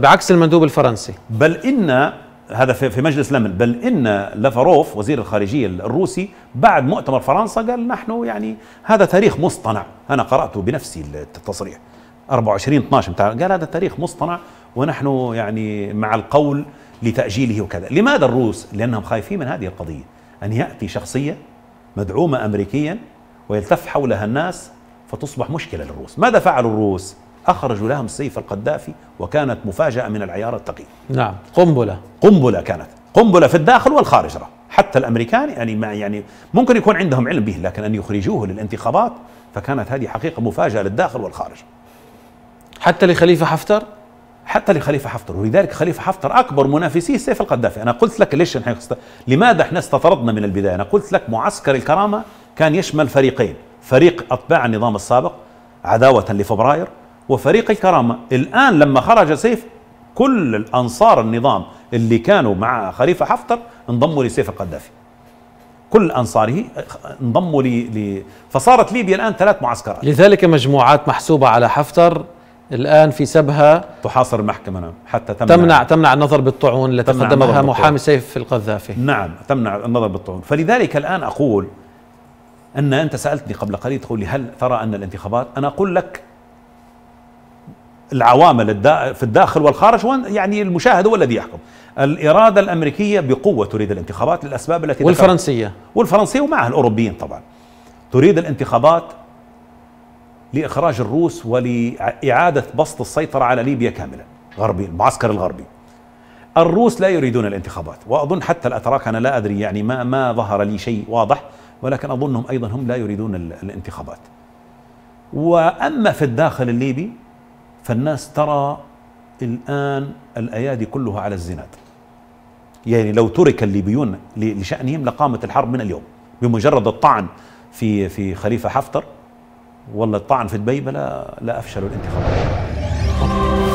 بعكس المندوب الفرنسي بل ان هذا في مجلس الامن بل ان لافاروف وزير الخارجيه الروسي بعد مؤتمر فرنسا قال نحن يعني هذا تاريخ مصطنع انا قراته بنفسي التصريح 24 12 بتاع قال هذا تاريخ مصطنع ونحن يعني مع القول لتاجيله وكذا لماذا الروس لانهم خايفين من هذه القضيه ان ياتي شخصيه مدعومه امريكيا ويلتف حولها الناس فتصبح مشكله للروس ماذا فعل الروس أخرجوا لهم السيف القذافي وكانت مفاجأة من العيار التقي نعم قنبلة قنبلة كانت قنبلة في الداخل والخارج رأى. حتى الامريكان يعني ما يعني ممكن يكون عندهم علم به لكن ان يخرجوه للانتخابات فكانت هذه حقيقه مفاجاه للداخل والخارج. حتى لخليفه حفتر؟ حتى لخليفه حفتر ولذلك خليفه حفتر اكبر منافسيه سيف القذافي، انا قلت لك ليش احنا لماذا احنا استطردنا من البدايه؟ انا قلت لك معسكر الكرامه كان يشمل فريقين، فريق اتباع النظام السابق عداوه لفبراير وفريق الكرامة الآن لما خرج سيف كل الأنصار النظام اللي كانوا مع خليفة حفتر انضموا لسيف القذافي كل أنصاره انضموا لي, لي فصارت ليبيا الآن ثلاث معسكرات لذلك مجموعات محسوبة على حفتر الآن في سبها تحاصر المحكمة نعم حتى تمنع تمنع, تمنع النظر بالطعون التي قدمها محامي سيف القذافي نعم تمنع النظر بالطعون فلذلك الآن أقول أن أنت سألتني قبل قليل تقول لي هل ترى أن الانتخابات أنا أقول لك العوامل في الداخل والخارج يعني المشاهد هو الذي يحكم الإرادة الأمريكية بقوة تريد الانتخابات للأسباب التي والفرنسية ذكرت. والفرنسية ومعها الأوروبيين طبعا تريد الانتخابات لإخراج الروس ولإعادة بسط السيطرة على ليبيا كاملة غربي المعسكر الغربي الروس لا يريدون الانتخابات وأظن حتى الأتراك أنا لا أدري يعني ما, ما ظهر لي شيء واضح ولكن أظنهم أيضا هم لا يريدون الانتخابات وأما في الداخل الليبي فالناس ترى الآن الأيادي كلها على الزناد يعني لو ترك الليبيون لشأنهم لقامت الحرب من اليوم بمجرد الطعن في في خليفة حفتر ولا الطعن في دبيبة لا, لا أفشلوا الانتخابات